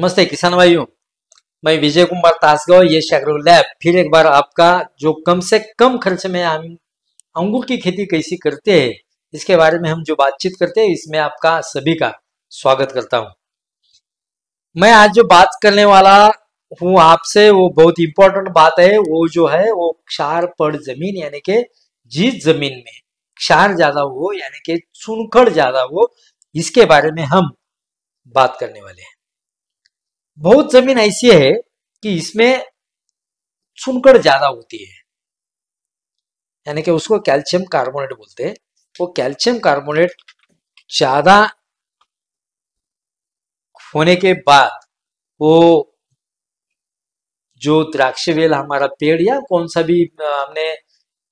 नमस्ते किसान भाइयों मैं विजय कुमार तासगांव ये एग्रो लैब फिर एक बार आपका जो कम से कम खर्च में हम अंगूर की खेती कैसी करते हैं इसके बारे में हम जो बातचीत करते हैं इसमें आपका सभी का स्वागत करता हूं मैं आज जो बात करने वाला हूं आपसे वो बहुत इंपॉर्टेंट बात है वो जो है वो क्षार पड़ जमीन यानी के जिस जमीन में क्षार ज्यादा हो यानी के चुनखड़ ज्यादा हो इसके बारे में हम बात करने वाले हैं बहुत जमीन ऐसी है कि इसमें सुनकड़ ज्यादा होती है यानी कि उसको कैल्शियम कार्बोनेट बोलते हैं वो कैल्शियम कार्बोनेट ज्यादा होने के बाद वो जो द्राक्ष वेल हमारा पेड़ या कौन सा भी हमने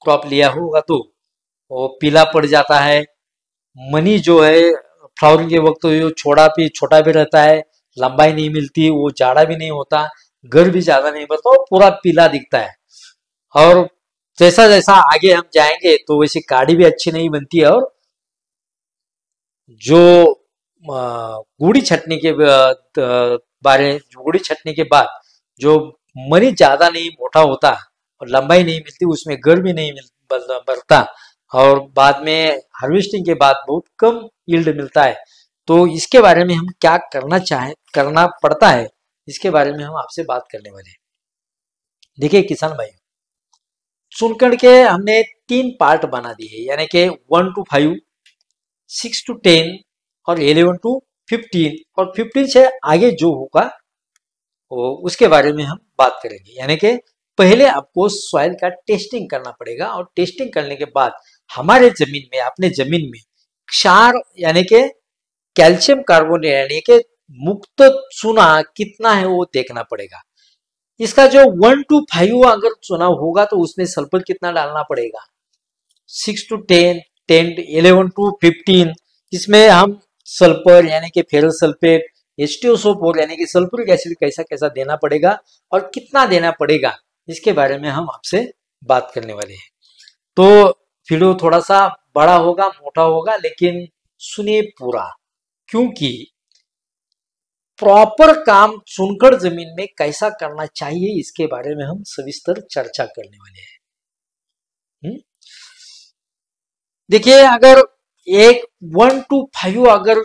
क्रॉप लिया होगा तो वो पीला पड़ जाता है मनी जो है फ्लावरिंग के वक्त तो ये छोटा भी छोटा भी रहता है लंबाई नहीं मिलती वो जाड़ा भी नहीं होता घर भी ज्यादा नहीं बढ़ता और पूरा पीला दिखता है और जैसा जैसा आगे हम जाएंगे तो वैसे काढ़ी भी अच्छी नहीं बनती है और जो गुड़ी छटने के बारे गुड़ी छटने के बाद जो मरी ज्यादा नहीं मोटा होता और लंबाई नहीं मिलती उसमें घर भी नहीं मिल बढ़ता और बाद में हार्वेस्टिंग के बाद बहुत कम यील्ड मिलता है तो इसके बारे में हम क्या करना चाहे करना पड़ता है इसके बारे में हम आपसे बात करने वाले हैं देखिए किसान भाई सुनकर के हमने तीन पार्ट बना दिए यानी कि one to five six to ten और एलेवन टू फिफ्टीन और फिफ्टीन से आगे जो होगा वो उसके बारे में हम बात करेंगे यानी कि पहले आपको सॉइल का टेस्टिंग करना पड़ेगा और टेस्टिंग करने के बाद हमारे जमीन में अपने जमीन में क्षार यानी के कैल्शियम कार्बोनेट यानी कि मुक्त चुना कितना है वो देखना पड़ेगा इसका जो वन टू फाइव अगर चुनाव होगा तो उसमें सल्फर कितना डालना पड़ेगा six to ten ten eleven to fifteen इसमें हम सल्फर यानी कि फेरल सल्फेट एच टी यानी कि सल्फ्यूरिक एसिड कैसा कैसा देना पड़ेगा और कितना देना पड़ेगा इसके बारे में हम आपसे बात करने वाले हैं तो वीडियो थोड़ा सा बड़ा होगा मोटा होगा लेकिन सुनिए पूरा क्योंकि प्रॉपर काम चुनकर जमीन में कैसा करना चाहिए इसके बारे में हम सविस्तर चर्चा करने वाले हैं हम्म? देखिए अगर एक वन टू फाइव अगर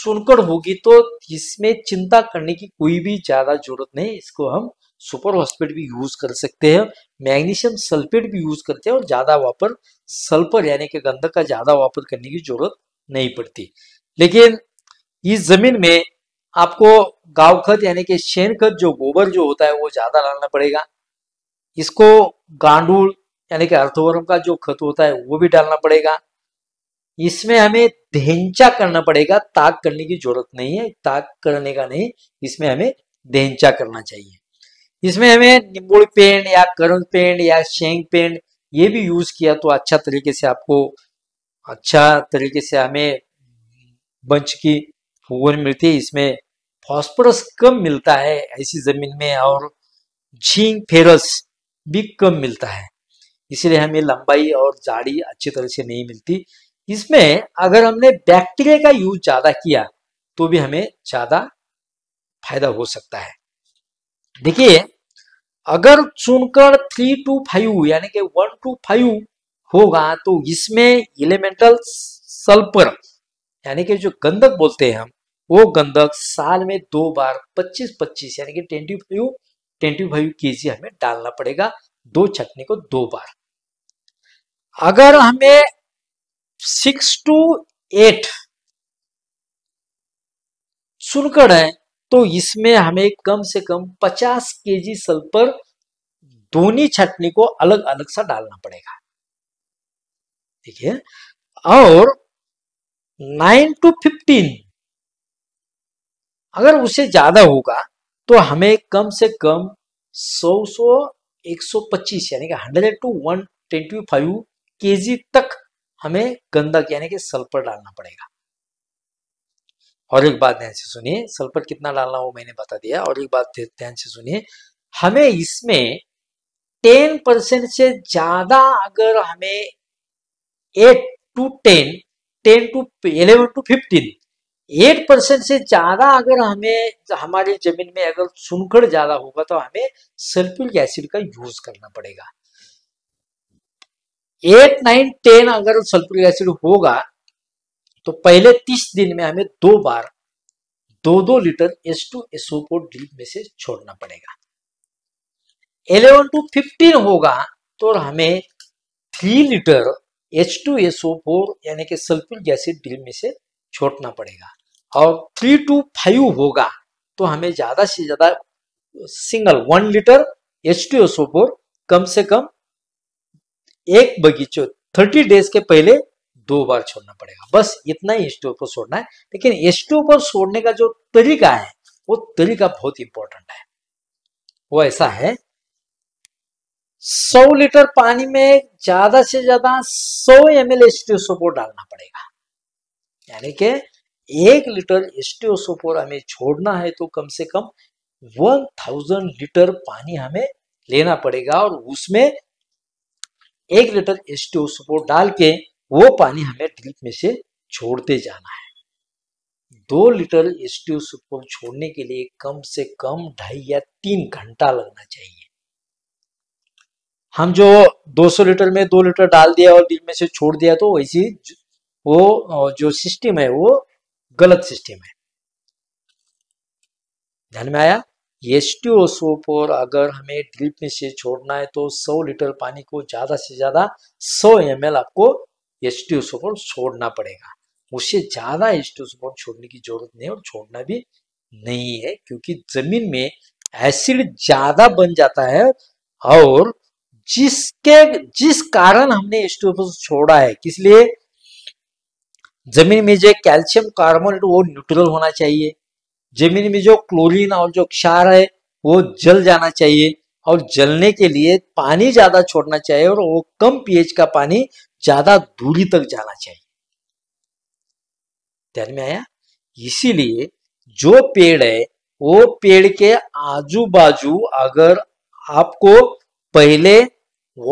सुनकर होगी तो इसमें चिंता करने की कोई भी ज्यादा जरूरत नहीं इसको हम सुपर हॉस्पिट भी यूज कर सकते हैं मैग्नीशियम सल्फेट भी यूज करते हैं और ज्यादा वापर सल्फर यानी कि गंधक का ज्यादा वापर करने की जरूरत नहीं पड़ती लेकिन इस जमीन में आपको गाव खत यानी कि शेन खत जो गोबर जो होता है वो ज्यादा डालना पड़ेगा इसको गांडूल यानी कि अर्थवर्म का जो खत होता है वो भी डालना पड़ेगा इसमें हमें धेंचा करना पड़ेगा ताक करने की जरूरत नहीं है ताक करने का नहीं इसमें हमें धेंचा करना चाहिए इसमें हमें निम्बुल पेंट या करण पेंट या शेंग पेंट ये भी यूज किया तो अच्छा तरीके से आपको अच्छा तरीके से हमें बंच की गोबर मिलती है इसमें फॉस्फोरस कम मिलता है ऐसी जमीन में और झींग फेरस भी कम मिलता है इसलिए हमें लंबाई और जाड़ी अच्छी तरह से नहीं मिलती इसमें अगर हमने बैक्टीरिया का यूज ज्यादा किया तो भी हमें ज्यादा फायदा हो सकता है देखिए अगर चुनकर थ्री टू फाइव यानी कि वन टू फाइव होगा तो इसमें इलेमेंटल सल्फर यानी कि जो गंधक बोलते हैं हम वो गंधक साल में दो बार 25-25 यानी कि twenty five twenty five K जी हमें डालना पड़ेगा दो चटनी को दो बार अगर हमें सिक्स टू एट सुनकर है तो इसमें हमें कम से कम 50 सल सल्फर दोनी छटनी को अलग अलग सा डालना पड़ेगा ठीक है और 9 टू फिफ्टीन अगर उससे ज्यादा होगा तो हमें कम से कम सौ सौ एक सौ पच्चीस यानी कि hundred to one twenty five K G तक हमें गंधक यानी कि सल्फर डालना पड़ेगा और एक बात ध्यान से सुनिए सल्फर कितना डालना वो मैंने बता दिया और एक बात ध्यान से सुनिए हमें इसमें टेन परसेंट से ज्यादा अगर हमें eight to ten ten to eleven to fifteen eight percent से ज्यादा अगर हमें तो हमारी जमीन में अगर सुनकर ज्यादा होगा तो हमें सल्फ्यूरिक एसिड का यूज करना पड़ेगा एट नाइन टेन अगर सल्फ्यूरिक एसिड होगा तो पहले तीस दिन में हमें दो बार दो दो litre S two S O drip में से छोड़ना पड़ेगा एलेवन टू फिफ्टीन होगा तो हमें three litre H two SO four यानी कि सल्फ्यूरिक एसिड ड्रीप में से छोड़ना पड़ेगा और थ्री टू फाइव होगा तो हमें ज्यादा से ज्यादा single one litre H T four कम से कम एक बगीचे थर्टी डेज के पहले दो बार छोड़ना पड़ेगा बस इतना ही एच पर छोड़ना है लेकिन एच पर छोड़ने का जो तरीका है वो तरीका बहुत इंपॉर्टेंट है वो ऐसा है सौ लीटर पानी में ज्यादा से ज्यादा सौ एम एल एच टी डालना पड़ेगा यानी कि एक लीटर एस्टियोसोपोर हमें छोड़ना है तो कम से कम वन थाउजेंड लीटर पानी हमें लेना पड़ेगा और उसमें एक लीटर एस्टियोसोपोर डाल के वो पानी हमें ड्रिप में से छोड़ते जाना है दो लीटर एस्टियोसोपोर छोड़ने के लिए कम से कम ढाई या तीन घंटा लगना चाहिए हम जो 200 लीटर में दो लीटर डाल दिया और दिन में से छोड़ दिया तो वैसे वो जो सिस्टम है वो गलत सिस्टम है ध्यान में आया एस टी पर अगर हमें ड्रिप में से छोड़ना है तो 100 लीटर पानी को ज़्यादा से ज़्यादा 100 एम आपको एस टी पर छोड़ना पड़ेगा उससे ज़्यादा एस टी पर छोड़ने की जरूरत नहीं और छोड़ना भी नहीं है क्योंकि ज़मीन में एसिड ज़्यादा बन जाता है और जिसके जिस कारण हमने एस टी छोड़ा है किस लिए जमीन में जो कैल्शियम कार्बोनेट वो न्यूट्रल होना चाहिए जमीन में जो क्लोरीन और जो क्षार है वो जल जाना चाहिए और जलने के लिए पानी ज्यादा छोड़ना चाहिए और वो कम पीएच का पानी ज्यादा दूरी तक जाना चाहिए ध्यान में आया इसीलिए जो पेड़ है वो पेड़ के आजू बाजू अगर आपको पहले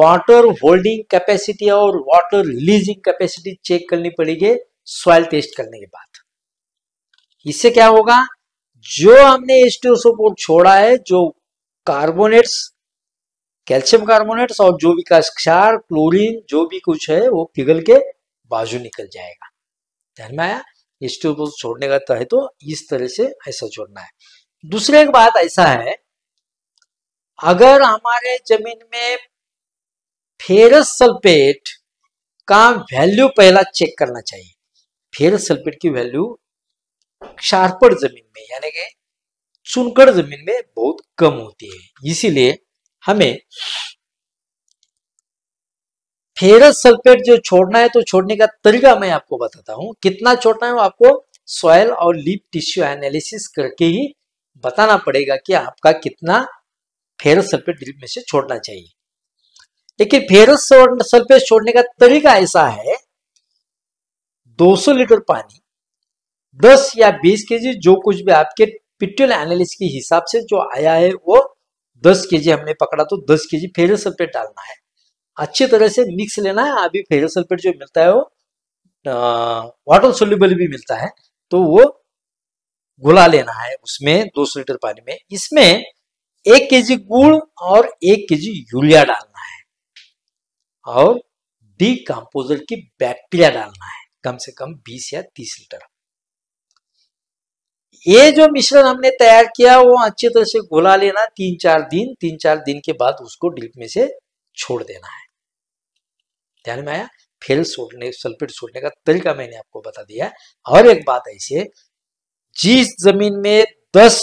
वाटर होल्डिंग कैपेसिटी और वाटर रिलीजिंग कैपेसिटी चेक करनी पड़ेगी सॉइल टेस्ट करने के बाद इससे क्या होगा जो हमने एच छोड़ा है जो कार्बोनेट्स कैल्शियम कार्बोनेट्स और जो भी का क्षार क्लोरीन जो भी कुछ है वो पिघल के बाजू निकल जाएगा ध्यान में आया एच छोड़ने का है तो इस तरह से ऐसा छोड़ना है दूसरी एक बात ऐसा है अगर हमारे जमीन में फेरस सल्फेट का वैल्यू पहला चेक करना चाहिए फेरस सल्फेट की वैल्यू क्षारपड़ जमीन में यानी कि चुनकड़ जमीन में बहुत कम होती है इसीलिए हमें फेरस सल्फेट जो छोड़ना है तो छोड़ने का तरीका मैं आपको बताता हूं कितना छोड़ना है वो आपको सॉयल और लीप टिश्यू एनालिसिस करके ही बताना पड़ेगा कि आपका कितना फेरस सल्फेट ड्रिप में से छोड़ना चाहिए लेकिन फेरस सल्फेट छोड़ने का तरीका ऐसा है 200 लीटर पानी 10 या 20 केजी जो कुछ भी आपके पिट्यूल एनालिस के हिसाब से जो आया है वो 10 केजी हमने पकड़ा तो 10 केजी फेरियल सल्फेट डालना है अच्छी तरह से मिक्स लेना है अभी फेरियल सल्फेट जो मिलता है वो वाटर सोल्यूबल भी मिलता है तो वो घुला लेना है उसमें दो लीटर पानी में इसमें एक केजी गुड़ और एक केजी यूरिया डालना है और डी की बैक्टीरिया डालना है कम से कम 20 या 30 लीटर ये जो मिश्रण हमने तैयार किया वो अच्छी तरह से घुला लेना तीन चार दिन तीन चार दिन के बाद उसको डिप में से छोड़ देना है ध्यान में आया फेल छोड़ने सल्फेट छोड़ने का तरीका मैंने आपको बता दिया और एक बात ऐसे जिस जमीन में 10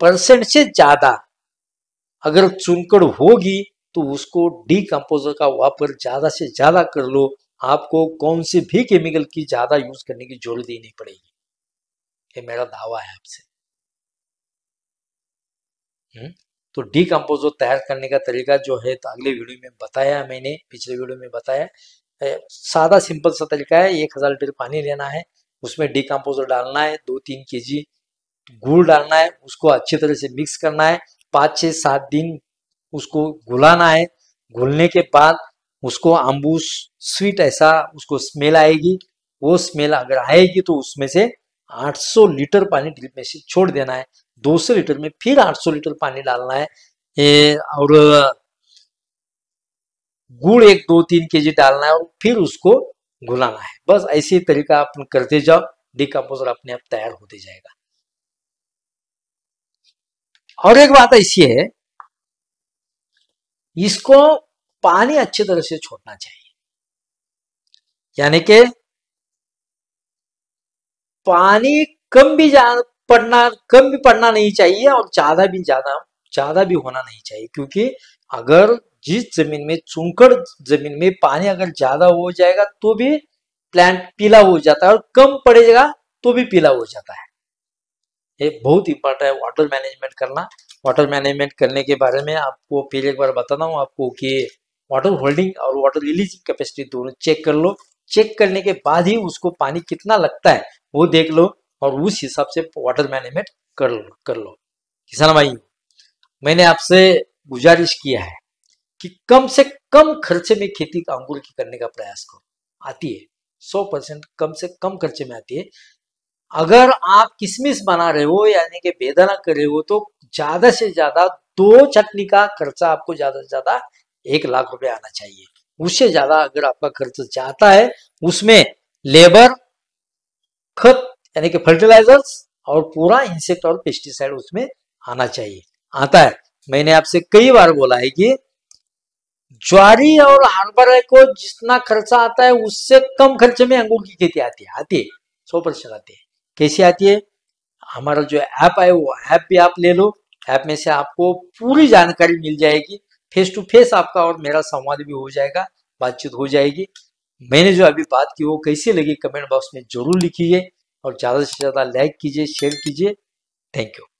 परसेंट से ज्यादा अगर चुनकड़ होगी तो उसको डीकम्पोजर का वापर ज्यादा से ज्यादा कर लो आपको कौन से भी केमिकल की ज्यादा यूज करने की जरूरत ही नहीं पड़ेगी ये मेरा दावा है आपसे हम्म? तो डीकम्पोजो तैयार करने का तरीका जो है तो अगले वीडियो में बताया मैंने पिछले वीडियो में बताया सादा सिंपल सा तरीका है एक हजार लीटर पानी लेना है उसमें डीकम्पोजर डालना है दो तीन के जी गुड़ डालना है उसको अच्छी तरह से मिक्स करना है पाँच छः सात दिन उसको घुलाना है घुलने के बाद उसको आम्बूस स्वीट ऐसा उसको स्मेल आएगी वो स्मेल अगर आएगी तो उसमें से 800 लीटर पानी ड्रिप में से छोड़ देना है 200 लीटर में फिर 800 लीटर पानी डालना है ए, और गुड़ एक दो तीन के जी डालना है और फिर उसको घुलाना है बस ऐसे तरीका आप करते जाओ डिकम्पोजर अपने आप तैयार होते जाएगा और एक बात ऐसी है इसको पानी अच्छी तरह से छोड़ना चाहिए यानी कि पानी कम भी पड़ना कम भी पड़ना नहीं चाहिए और ज्यादा भी ज्यादा ज्यादा भी होना नहीं चाहिए क्योंकि अगर जिस जमीन में चुंकड़ जमीन में पानी अगर ज्यादा हो जाएगा तो भी प्लांट पीला हो जाता है और कम पड़ेगा तो भी पीला हो जाता है ये बहुत इंपॉर्टेंट है वाटर मैनेजमेंट करना वाटर मैनेजमेंट करने के बारे में आपको फिर एक बार बताता हूँ आपको कि वाटर होल्डिंग और वाटर रिलीजिंग कैपेसिटी दोनों चेक कर लो चेक करने के बाद ही उसको पानी कितना लगता है वो देख लो और उस हिसाब से वाटर मैनेजमेंट कर लो कर लो किसान भाई मैंने आपसे गुजारिश किया है कि कम से कम खर्चे में खेती का अंगूर की करने का प्रयास करो आती है सौ परसेंट कम से कम खर्चे में आती है अगर आप किसमिस बना रहे हो यानी कि बेदाना कर रहे हो तो ज्यादा से ज्यादा दो चटनी का खर्चा आपको ज्यादा से ज्यादा एक लाख रुपए आना चाहिए उससे ज्यादा अगर आपका खर्च जाता है उसमें लेबर खत यानी कि फर्टिलाइजर्स और पूरा इंसेक्ट और पेस्टिसाइड उसमें आना चाहिए आता है मैंने आपसे कई बार बोला है कि ज्वारी और हार्बर को जितना खर्चा आता है उससे कम खर्चे में अंगूर की खेती आती है आती है सौ परसेंट आती है कैसी आती है हमारा जो ऐप है वो ऐप भी आप ले लो ऐप में से आपको पूरी जानकारी मिल जाएगी फेस टू फेस आपका और मेरा संवाद भी हो जाएगा बातचीत हो जाएगी मैंने जो अभी बात की वो कैसी लगी कमेंट बॉक्स में जरूर लिखिए और ज़्यादा से ज़्यादा लाइक कीजिए शेयर कीजिए थैंक यू